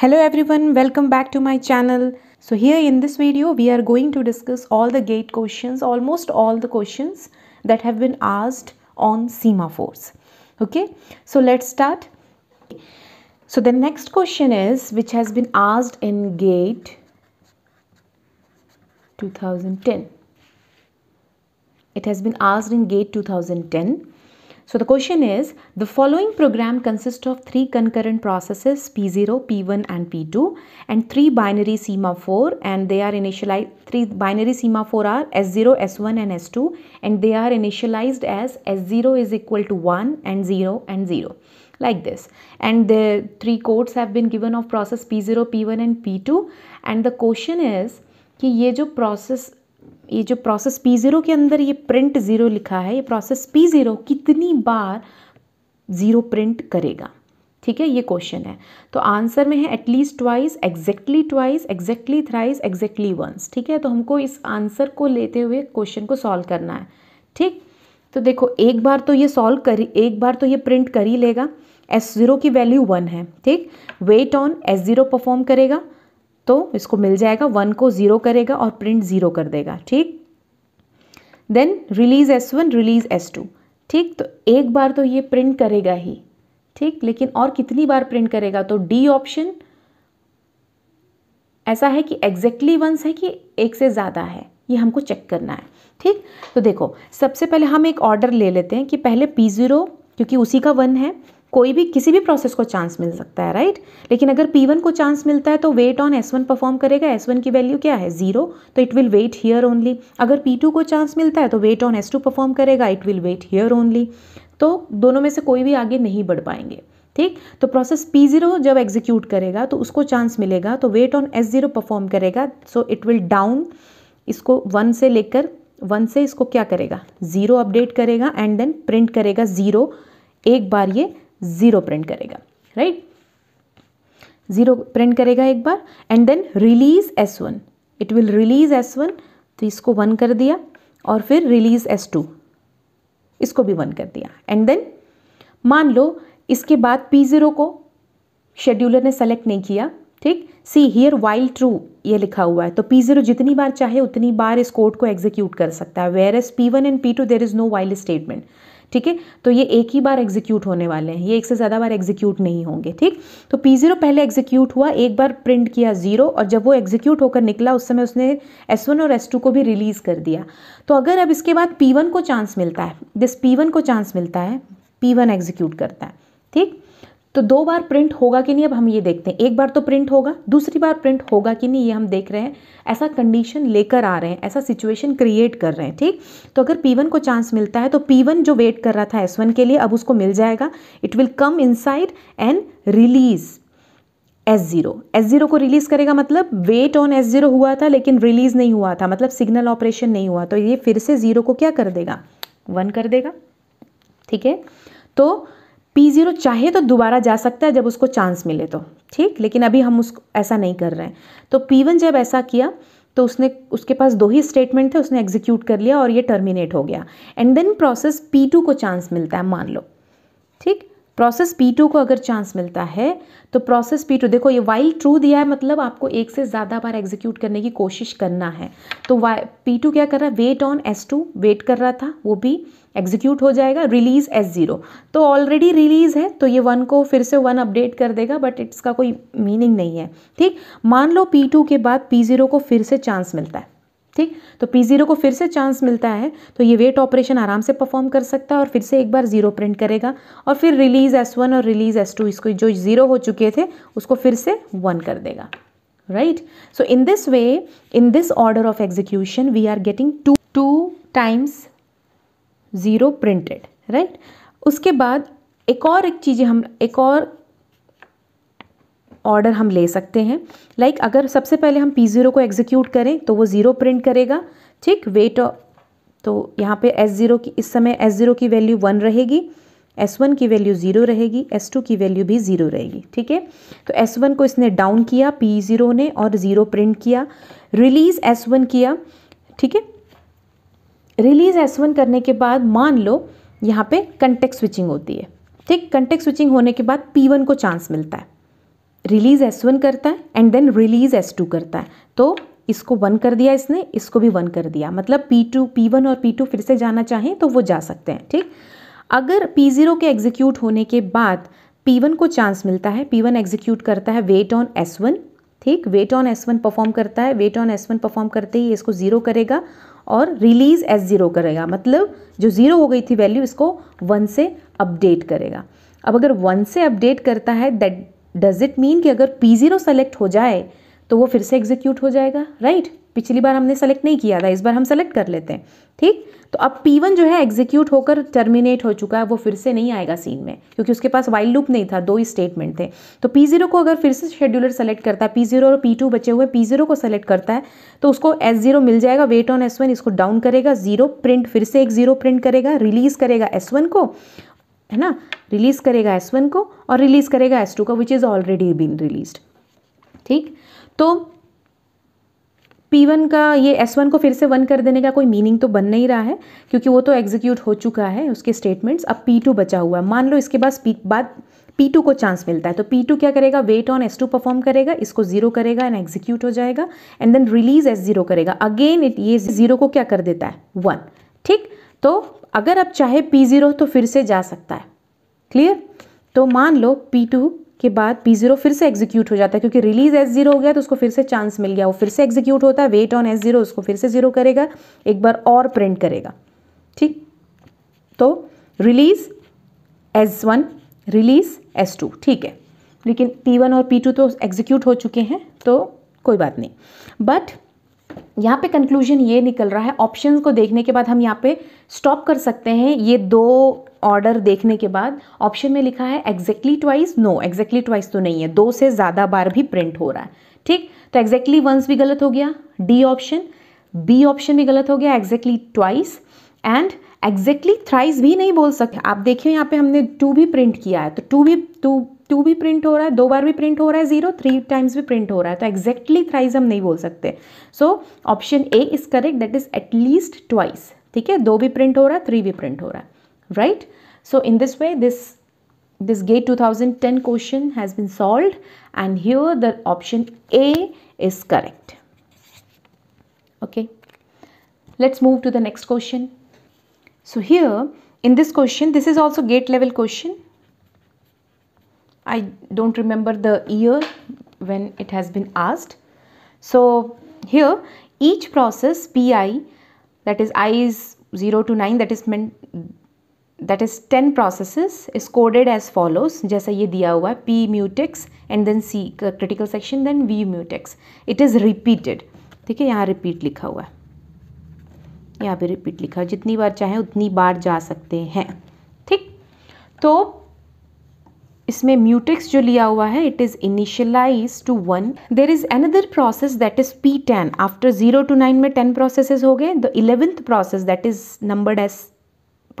Hello everyone, welcome back to my channel. So here in this video, we are going to discuss all the gate questions, almost all the questions that have been asked on semaphores. Okay, so let's start. So the next question is, which has been asked in gate 2010. It has been asked in gate 2010 so the question is, the following program consists of three concurrent processes P0, P1 and P2 and three binary SEMA4 and they are initialized, three binary SEMA4 are S0, S1 and S2 and they are initialized as S0 is equal to 1 and 0 and 0 like this and the three codes have been given of process P0, P1 and P2 and the question is कि ये जो process ये जो process P zero के अंदर ये print zero लिखा है ये प्रोसेस पी ज़ीरो कितनी बार ज़ीरो प्रिंट करेगा ठीक है ये क्वेश्चन है तो आंसर में है at least twice exactly twice exactly thrice exactly once ठीक है तो हमको इस आंसर को लेते हुए क्वेश्चन को सॉल्व करना है ठीक तो देखो एक बार तो ये सॉल्व कर एक बार तो ये प्रिंट कर ही लेगा एस ज़ीरो की वैल्यू वन है ठीक wait on S zero perform करेगा तो इसको मिल जाएगा वन को ज़ीरो करेगा और प्रिंट ज़ीरो कर देगा ठीक then release S one release S two ठीक तो एक बार तो ये प्रिंट करेगा ही ठीक लेकिन और कितनी बार प्रिंट करेगा तो डी ऑप्शन ऐसा है कि एग्जैक्टली exactly वंस है कि एक से ज़्यादा है ये हमको चेक करना है ठीक तो देखो सबसे पहले हम एक ऑर्डर ले लेते हैं कि पहले पी ज़ीरो क्योंकि उसी का वन है कोई भी किसी भी प्रोसेस को चांस मिल सकता है राइट लेकिन अगर पी वन को चांस मिलता है तो wait on S one perform करेगा एस वन की वैल्यू क्या है जीरो तो it will wait here only अगर पी टू को चांस मिलता है तो wait on S two perform करेगा it will wait here only तो दोनों में से कोई भी आगे नहीं बढ़ पाएंगे ठीक तो प्रोसेस पी जीरो जब एग्जीक्यूट करेगा तो उसको चांस मिलेगा तो wait on S zero perform करेगा सो इट विल डाउन इसको वन से लेकर वन से इसको क्या करेगा ज़ीरो अपडेट करेगा एंड देन प्रिंट करेगा ज़ीरो एक बार ये ज़ीरो प्रिंट करेगा राइट ज़ीरो प्रिंट करेगा एक बार and then release S one it will release S one तो इसको वन कर दिया और फिर रिलीज़ एस टू इसको भी वन कर दिया एंड देन मान लो इसके बाद पी ज़ीरो को शेड्यूलर ने सेलेक्ट नहीं किया ठीक सी हियर वाइल ट्रू ये लिखा हुआ है तो पी जीरो जितनी बार चाहे उतनी बार इस कोड को एग्जीक्यूट कर सकता है where S P one and P two there is no while statement ठीक है तो ये एक ही बार एग्जीक्यूट होने वाले हैं ये एक से ज़्यादा बार एग्जीक्यूट नहीं होंगे ठीक तो पी ज़ीरो पहले एग्जीक्यूट हुआ एक बार प्रिंट किया ज़ीरो और जब वो एग्जीक्यूट होकर निकला उस समय उसने एस वन और एस टू को भी रिलीज़ कर दिया तो अगर अब इसके बाद पी वन को चांस मिलता है दिस पी वन को चांस मिलता है पी वन एग्जीक्यूट करता है ठीक तो दो बार प्रिंट होगा कि नहीं अब हम ये देखते हैं एक बार तो प्रिंट होगा दूसरी बार प्रिंट होगा कि नहीं ये हम देख रहे हैं ऐसा कंडीशन लेकर आ रहे हैं ऐसा सिचुएशन क्रिएट कर रहे हैं ठीक तो अगर पी को चांस मिलता है तो पी जो वेट कर रहा था एस के लिए अब उसको मिल जाएगा it will come in and release S zero S zero को रिलीज़ करेगा मतलब वेट ऑन एस ज़ीरो हुआ था लेकिन रिलीज़ नहीं हुआ था मतलब सिग्नल ऑपरेशन नहीं हुआ तो ये फिर से ज़ीरो को क्या कर देगा वन कर देगा ठीक है तो पी ज़ीरो चाहे तो दोबारा जा सकता है जब उसको चांस मिले तो ठीक लेकिन अभी हम उसको ऐसा नहीं कर रहे हैं तो पी वन जब ऐसा किया तो उसने उसके पास दो ही स्टेटमेंट थे उसने एग्जीक्यूट कर लिया और ये टर्मिनेट हो गया and then process P two को चांस मिलता है मान लो ठीक प्रोसेस पी टू को अगर चांस मिलता है तो प्रोसेस पी टू देखो ये वाइल ट्रू दिया है मतलब आपको एक से ज़्यादा बार एग्जीक्यूट करने की कोशिश करना है तो वाई पी टू क्या कर रहा है wait on S two wait कर रहा था वो भी एग्जीक्यूट हो जाएगा रिलीज़ एस ज़ीरो तो ऑलरेडी रिलीज़ है तो ये वन को फिर से वन अपडेट कर देगा बट इट्स का कोई मीनिंग नहीं है ठीक मान लो पी टू के बाद पी ज़ीरो को फिर से चांस मिलता है ठीक तो पी ज़ीरो को फिर से चांस मिलता है तो ये वेट ऑपरेशन आराम से परफॉर्म कर सकता है और फिर से एक बार ज़ीरो प्रिंट करेगा और फिर रिलीज़ एस वन और रिलीज़ एस टू इसको जो ज़ीरो हो चुके थे उसको फिर से वन कर देगा right so in this way in this order of execution we are getting two two times zero printed right उसके बाद एक और एक चीज़ हम एक और ऑर्डर हम ले सकते हैं लाइक like अगर सबसे पहले हम पी ज़ीरो को एग्जीक्यूट करें तो वो ज़ीरो प्रिंट करेगा ठीक वेट तो यहाँ पे एस ज़ीरो की इस समय एस ज़ीरो की वैल्यू वन रहेगी एस वन की वैल्यू ज़ीरो रहेगी एस टू की वैल्यू भी ज़ीरो रहेगी ठीक है तो एस वन को इसने डाउन किया पी ज़ीरो ने और ज़ीरो प्रिंट किया रिलीज़ एस वन किया ठीक है रिलीज एस वन करने के बाद मान लो यहाँ पे कंटेक्ट स्विचिंग होती है ठीक कंटेक्ट स्विचिंग होने के बाद पी वन को चांस मिलता है रिलीज एस वन करता है and then release S two करता है तो इसको वन कर दिया इसने इसको भी वन कर दिया मतलब पी टू पी वन और पी टू फिर से जाना चाहें तो वो जा सकते हैं ठीक अगर पी ज़ीरो के एग्जीक्यूट होने के बाद पी वन को चांस मिलता है पी वन एग्जीक्यूट करता है वेट ऑन एस वन ठीक wait on S one perform करता है wait on S one perform करते ही इसको ज़ीरो करेगा और रिलीज़ एस ज़ीरो करेगा मतलब जो ज़ीरो हो गई थी वैल्यू इसको वन से अपडेट करेगा अब अगर वन से अपडेट करता है दैट डज इट मीन कि अगर पी ज़ीरो सेलेक्ट हो जाए तो वो फिर से एग्जीक्यूट हो जाएगा राइट right? पिछली बार हमने सेलेक्ट नहीं किया था इस बार हम सेलेक्ट कर लेते हैं ठीक तो अब P1 जो है एग्जीक्यूट होकर टर्मिनेट हो चुका है वो फिर से नहीं आएगा सीन में क्योंकि उसके पास वाइल्ड लूप नहीं था दो ही स्टेटमेंट थे तो P0 को अगर फिर से शेड्यूलर सेलेक्ट करता है P0 और P2 बचे हुए P0 को सेलेक्ट करता है तो उसको S0 मिल जाएगा वेट ऑन S1 इसको डाउन करेगा जीरो प्रिंट फिर से एक जीरो प्रिंट करेगा रिलीज करेगा एस को है ना रिलीज करेगा एस को और रिलीज करेगा एस को which is already been release ठीक तो P1 का ये S1 को फिर से वन कर देने का कोई मीनिंग तो बन नहीं रहा है क्योंकि वो तो एग्जीक्यूट हो चुका है उसके स्टेटमेंट्स अब P2 बचा हुआ है मान लो इसके पास बाद P2 को चांस मिलता है तो P2 क्या करेगा वेट ऑन S2 परफॉर्म करेगा इसको जीरो करेगा एंड एग्जीक्यूट हो जाएगा एंड देन रिलीज S0 करेगा अगेन इट ये जीरो को क्या कर देता है वन ठीक तो अगर आप चाहे P0 तो फिर से जा सकता है क्लियर तो मान लो P2 के बाद पी जीरो फिर से एग्जीक्यूट हो जाता है क्योंकि रिलीज एस जीरो हो गया तो उसको फिर से चांस मिल गया वो फिर से एग्जीक्यूट होता है वेट ऑन एस जीरो उसको फिर से जीरो करेगा एक बार और प्रिंट करेगा ठीक तो release S one release S two ठीक है लेकिन पी वन और पी टू तो एग्जीक्यूट हो चुके हैं तो कोई बात नहीं बट यहाँ पे कंक्लूजन ये निकल रहा है ऑप्शन को देखने के बाद हम यहाँ पे स्टॉप कर सकते हैं ये दो ऑर्डर देखने के बाद ऑप्शन में लिखा है exactly twice no exactly twice तो नहीं है दो से ज़्यादा बार भी प्रिंट हो रहा है ठीक तो एग्जैक्टली वंस भी गलत हो गया डी ऑप्शन बी ऑप्शन भी गलत हो गया exactly twice and exactly thrice भी नहीं बोल सकते आप देखिए यहाँ पे हमने टू भी प्रिंट किया है तो टू भी टू टू भी प्रिंट हो रहा है दो बार भी प्रिंट हो रहा है जीरो थ्री टाइम्स भी प्रिंट हो रहा है तो एग्जैक्टली थ्राइज हम नहीं बोल सकते so option A is correct that is at least twice ठीक है दो भी प्रिंट हो रहा है थ्री भी प्रिंट हो रहा है right so in this way this this gate 2010 question has been solved and here the option A is correct. Okay. Let's move to the next question. So here in this question, this is also gate level question. I don't remember the year when it has been asked. So here each process PI that is I is 0 to 9 that is meant that is ten processes is coded as follows जैसा ये दिया हुआ है P mutex and then C critical section then V mutex it is repeated ठीक है यहाँ repeat लिखा हुआ है यहाँ पे रिपीट लिखा हुआ जितनी बार चाहे उतनी बार जा सकते हैं ठीक तो इसमें म्यूटेक्स जो लिया हुआ है it is initialise to one there is another process that is P ten after zero to nine में टेन प्रोसेसेस हो गए the eleventh process that is numbered as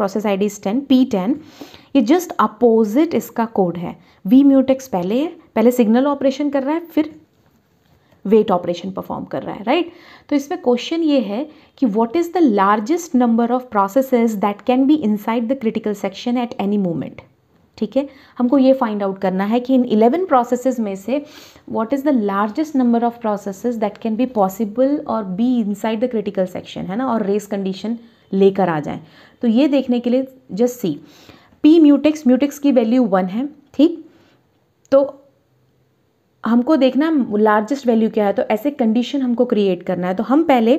process I D is ten P ten ये just opposite इसका code है V mutex पहले है पहले signal operation कर रहा है फिर वेट ऑपरेशन परफॉर्म कर रहा है राइट right? तो इसमें क्वेश्चन ये है कि what is the largest number of processes that can be inside the critical section at any moment ठीक है हमको ये फाइंड आउट करना है कि इन इलेवन प्रोसेसेस में से what is the largest number of processes that can be possible और be inside the critical section है ना और रेस कंडीशन लेकर आ जाएं तो ये देखने के लिए just see P mutex mutex की वैल्यू वन है ठीक तो हमको देखना लार्जेस्ट वैल्यू क्या है तो ऐसे कंडीशन हमको क्रिएट करना है तो हम पहले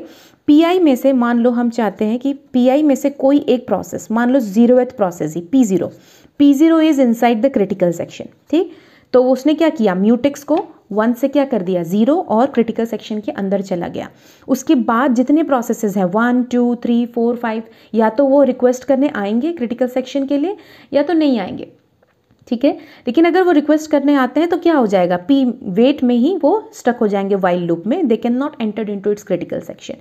पीआई में से मान लो हम चाहते हैं कि पीआई में से कोई एक प्रोसेस मान लो जीरो प्रोसेस ही P zero P zero is inside the critical section ठीक तो उसने क्या किया म्यूटेक्स को वन से क्या कर दिया ज़ीरो और क्रिटिकल सेक्शन के अंदर चला गया उसके बाद जितने प्रोसेसेस हैं one two three four five या तो वो रिक्वेस्ट करने आएंगे क्रिटिकल सेक्शन के लिए या तो नहीं आएंगे ठीक है लेकिन अगर वो रिक्वेस्ट करने आते हैं तो क्या हो जाएगा पी वेट में ही वो स्टक हो जाएंगे वाइल्ड लूप में they cannot entered to its critical section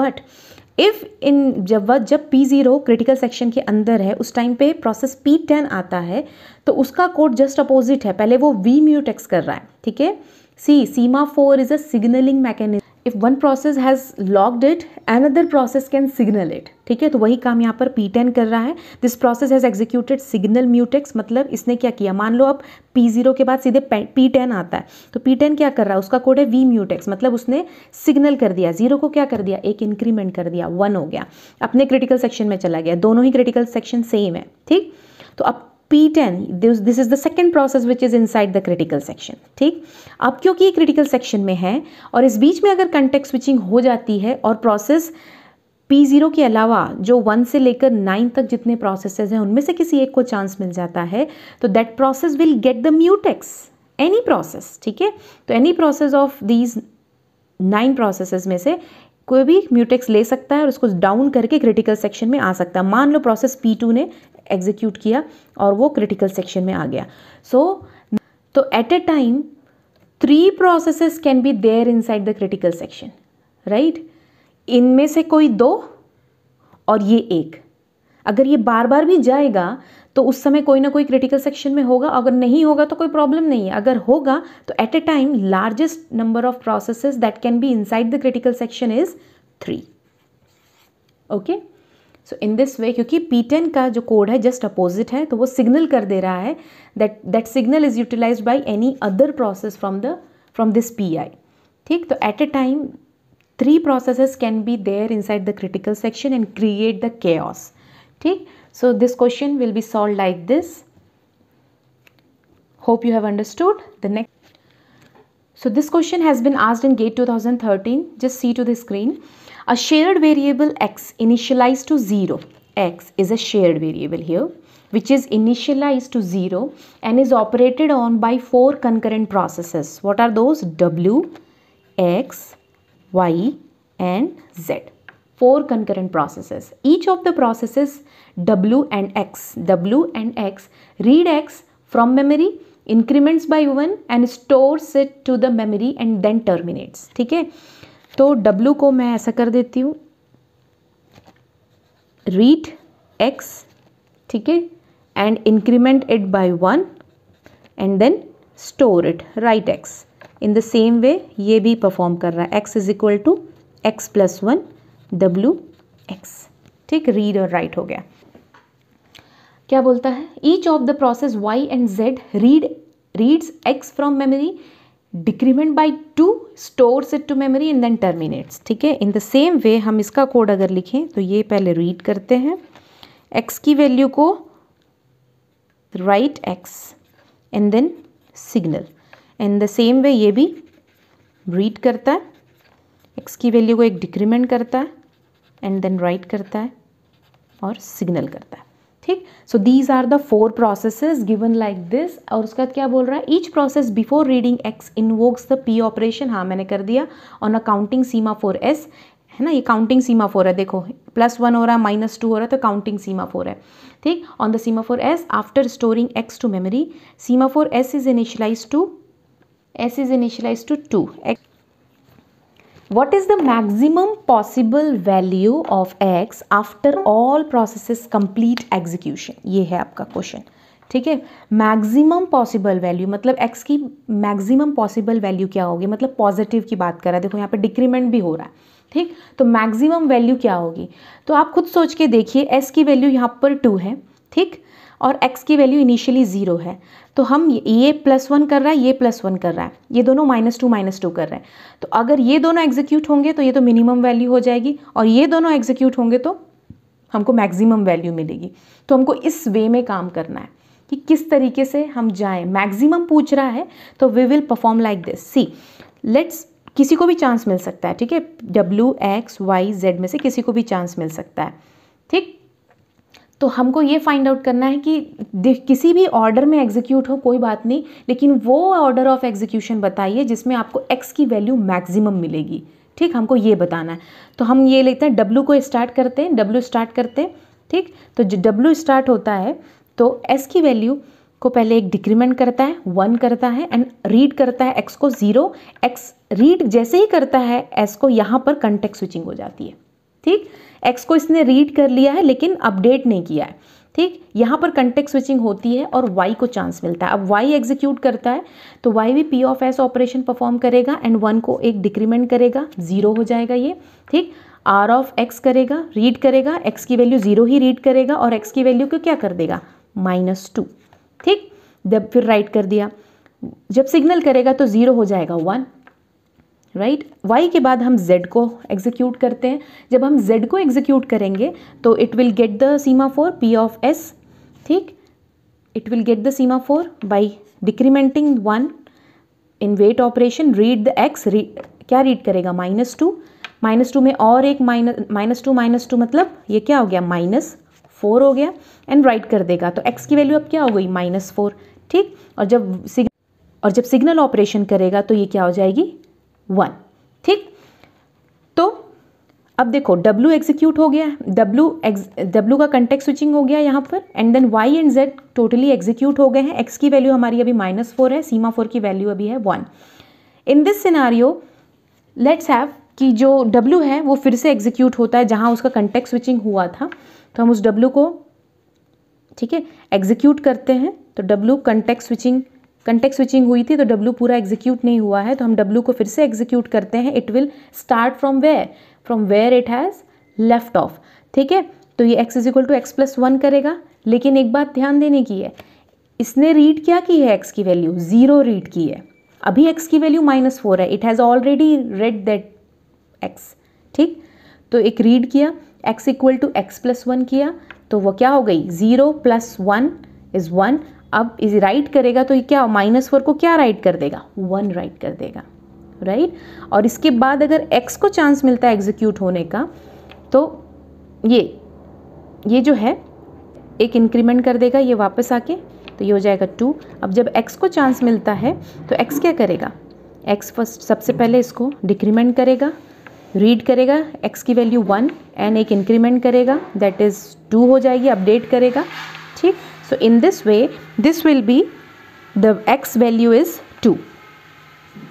but if in जब जब पी ज़ीरो क्रिटिकल सेक्शन के अंदर है उस टाइम पे प्रोसेस पी टेन आता है तो उसका कोड जस्ट अपोजिट है पहले वो वी म्यूटेक्स कर रहा है ठीक है सी semaphore is a signalling mechanism if one process has locked it another process can signal it ठीक है तो वही काम यहाँ पर पी टेन कर रहा है this process has executed signal mutex मतलब इसने क्या किया मान लो अब पी जीरो के बाद सीधे पी टेन आता है तो पी टेन क्या कर रहा है उसका कोड है वी म्यूटेक्स मतलब उसने सिग्नल कर दिया जीरो को क्या कर दिया एक इंक्रीमेंट कर दिया वन हो गया अपने क्रिटिकल सेक्शन में चला गया दोनों ही क्रिटिकल सेक्शन सेम है ठीक तो अब P ten this is the second process which is inside the critical section ठीक अब क्योंकि ये क्रिटिकल सेक्शन में है और इस बीच में अगर कंटेक्ट स्विचिंग हो जाती है और पी P0 के अलावा जो वन से लेकर नाइन तक जितने प्रोसेसेस हैं उनमें से किसी एक को चांस मिल जाता है तो that process will get the mutex any process ठीक है तो any process of these nine processes में से कोई भी म्यूटेक्स ले सकता है और उसको डाउन करके क्रिटिकल सेक्शन में आ सकता है मान लो प्रोसेस P2 ने एग्जीक्यूट किया और वो क्रिटिकल सेक्शन में आ गया सो so, तो at a time three processes can be there inside the critical section right इनमें से कोई दो और ये एक अगर ये बार बार भी जाएगा तो उस समय कोई ना कोई क्रिटिकल सेक्शन में होगा अगर नहीं होगा तो कोई प्रॉब्लम नहीं है अगर होगा तो at a time largest number of processes that can be inside the critical section is three okay so in this way क्योंकि P10 का जो कोड है जस्ट अपोजिट है तो वो सिग्नल कर दे रहा है that that signal is utilise by any other process from the from this P I ठीक तो at a time three process can be there inside the critical section and create the ऑस ठीक so this question will be solve like this hope you have understood the next so this question has been asked in GATE two thousand thirteen just see to the screen A shared variable x initialized to 0. x is a shared variable here which is initialized to 0 and is operated on by four concurrent processes. What are those? w, x, y and z. Four concurrent processes. Each of the processes w and x. w and x read x from memory increments by 1 and stores it to the memory and then terminates. Okay. तो W को मैं ऐसा कर देती हूँ read x ठीक है and increment it by one and then store it write x in the same way ये भी परफॉर्म कर रहा है x is equal to X plus one W X ठीक रीड और राइट हो गया क्या बोलता है each of the process Y and Z read reads X from memory decrement by two stores it to memory in then terminates ठीक है इन the same वे हम इसका कोड अगर लिखें तो ये पहले रीड करते हैं एक्स की वैल्यू को write X and then signal in the same way ये भी रीड करता है एक्स की वैल्यू को एक डिक्रीमेंट करता है एंड देन राइट करता है और सिग्नल करता है ठीक so these are the four processes given like this और उसके बाद क्या बोल रहा है each process before reading X invokes the P operation हाँ मैंने कर दिया on a counting semaphore S है ना ये काउंटिंग सीमा फोर है देखो प्लस वन हो रहा है माइनस टू हो रहा है तो काउंटिंग सीमा फोर है ठीक on the semaphore S after storing X to memory semaphore S is initialise to S is initialise to two X what is the maximum possible value of x after all processes complete execution ये है आपका question ठीक है maximum possible value मतलब X की maximum possible value क्या होगी मतलब पॉजिटिव की बात कर रहा है देखो यहाँ पे डिक्रीमेंट भी हो रहा है ठीक तो मैक्सिमम वैल्यू क्या होगी तो आप खुद सोच के देखिए एस की वैल्यू यहाँ पर टू है ठीक और एक्स की वैल्यू इनिशियली ज़ीरो है तो हम ये प्लस वन कर रहा है ये प्लस वन कर रहा है ये दोनों माइनस टू माइनस टू कर रहे हैं तो अगर ये दोनों एग्जीक्यूट होंगे तो ये तो मिनिमम वैल्यू हो जाएगी और ये दोनों एग्जीक्यूट होंगे तो हमको मैक्सिमम वैल्यू मिलेगी तो हमको इस वे में काम करना है कि किस तरीके से हम जाएँ मैक्सिमम पूछ रहा है तो we will perform like this see let's किसी को भी चांस मिल सकता है ठीक है डब्ल्यू एक्स वाई जेड में से किसी को भी चांस मिल सकता है ठीक तो हमको ये फाइंड आउट करना है कि किसी भी ऑर्डर में एग्जीक्यूट हो कोई बात नहीं लेकिन वो ऑर्डर ऑफ एग्जीक्यूशन बताइए जिसमें आपको एक्स की वैल्यू मैक्सिमम मिलेगी ठीक हमको ये बताना है तो हम ये लेते हैं डब्ल्यू को स्टार्ट करते हैं डब्ल्यू स्टार्ट करते हैं ठीक तो जो डब्ल्यू स्टार्ट होता है तो एस की वैल्यू को पहले एक डिक्रीमेंट करता है वन करता है एंड रीड करता है एक्स को ज़ीरो एक्स रीड जैसे ही करता है एस को यहाँ पर कंटेक्ट स्विचिंग हो जाती है ठीक एक्स को इसने रीड कर लिया है लेकिन अपडेट नहीं किया है ठीक यहाँ पर कंटेक्ट स्विचिंग होती है और वाई को चांस मिलता है अब वाई एग्जीक्यूट करता है तो वाई भी P of S operation perform करेगा एंड वन को एक डिक्रीमेंट करेगा जीरो हो जाएगा ये ठीक आर ऑफ एक्स करेगा रीड करेगा एक्स की वैल्यू जीरो ही रीड करेगा और एक्स की वैल्यू को क्या कर देगा माइनस टू ठीक जब फिर राइट कर दिया जब सिग्नल करेगा तो ज़ीरो हो जाएगा वन राइट right? y के बाद हम z को एग्जीक्यूट करते हैं जब हम z को एग्जीक्यूट करेंगे तो it will get the semaphore P of S ठीक it will get the semaphore by decrementing one in wait operation read the X क्या रीड करेगा माइनस टू माइनस टू में और एक minus minus two minus two मतलब ये क्या हो गया माइनस फोर हो गया एंड राइट कर देगा तो एक्स की वैल्यू अब क्या हो गई माइनस फोर ठीक और जब और जब सिग्नल ऑपरेशन करेगा तो ये क्या हो जाएगी वन ठीक तो अब देखो W एग्जीक्यूट हो गया W W का कंटेक्ट स्विचिंग हो गया यहाँ पर and then Y and Z totally execute हो गए हैं X की वैल्यू हमारी अभी माइनस फोर है सीमा फोर की वैल्यू अभी है one in this scenario let's have कि जो W है वो फिर से एग्जीक्यूट होता है जहाँ उसका कंटेक्ट स्विचिंग हुआ था तो हम उस W को ठीक है एग्जीक्यूट करते हैं तो W context switching context switching हुई थी तो डब्ल्यू पूरा एग्जीक्यूट नहीं हुआ है तो हम डब्ल्यू को फिर से एग्जीक्यूट करते हैं it will start from where from where it has left off ठीक है तो ये X is equal to X plus one करेगा लेकिन एक बात ध्यान देने की है इसने रीड क्या की है एक्स की वैल्यू ज़ीरो रीड की है अभी एक्स की वैल्यू माइनस फोर है it has already read that X ठीक तो एक रीड किया X equal to X plus one किया तो वो क्या हो गई zero plus one is one अब इज राइट करेगा तो ये क्या माइनस फोर को क्या राइट कर देगा वन राइट कर देगा राइट right? और इसके बाद अगर एक्स को चांस मिलता है एग्जीक्यूट होने का तो ये ये जो है एक इंक्रीमेंट कर देगा ये वापस आके तो ये हो जाएगा टू अब जब एक्स को चांस मिलता है तो एक्स क्या करेगा एक्स फर्स्ट सबसे पहले इसको डिक्रीमेंट करेगा रीड करेगा एक्स की वैल्यू वन एंड एक इंक्रीमेंट करेगा दैट इज़ टू हो जाएगी अपडेट करेगा ठीक So in this way, this will be the x value is 2.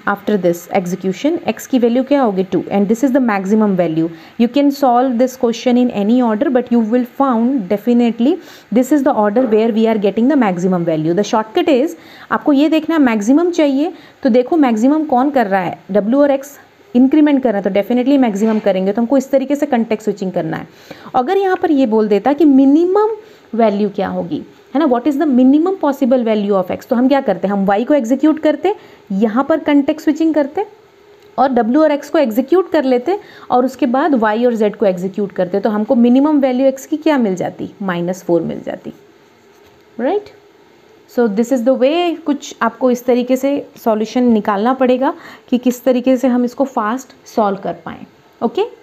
After this execution, x की value क्या होगी 2 and this is the maximum value. You can solve this question in any order but you will found definitely this is the order where we are getting the maximum value. The shortcut is आपको ये देखना maximum चाहिए तो देखो maximum कौन कर रहा है W और x इंक्रीमेंट करना है तो डेफिनेटली मैक्सिमम करेंगे तो हमको इस तरीके से कंटेक्ट स्विचिंग करना है अगर यहाँ पर ये बोल देता कि मिनिमम वैल्यू क्या होगी है ना what is the minimum possible value of X तो हम क्या करते हैं हम वाई को एग्जीक्यूट करते यहाँ पर कंटेक्ट स्विचिंग करते और डब्ल्यू और एक्स को एग्जीक्यूट कर लेते और उसके बाद वाई और जेड को एग्जीक्यूट करते तो हमको मिनिमम वैल्यू एक्स की क्या मिल जाती माइनस फोर मिल जाती right right? So this is the way कुछ आपको इस तरीके से सॉल्यूशन निकालना पड़ेगा कि किस तरीके से हम इसको फास्ट सॉल्व कर पाएँ ओके okay?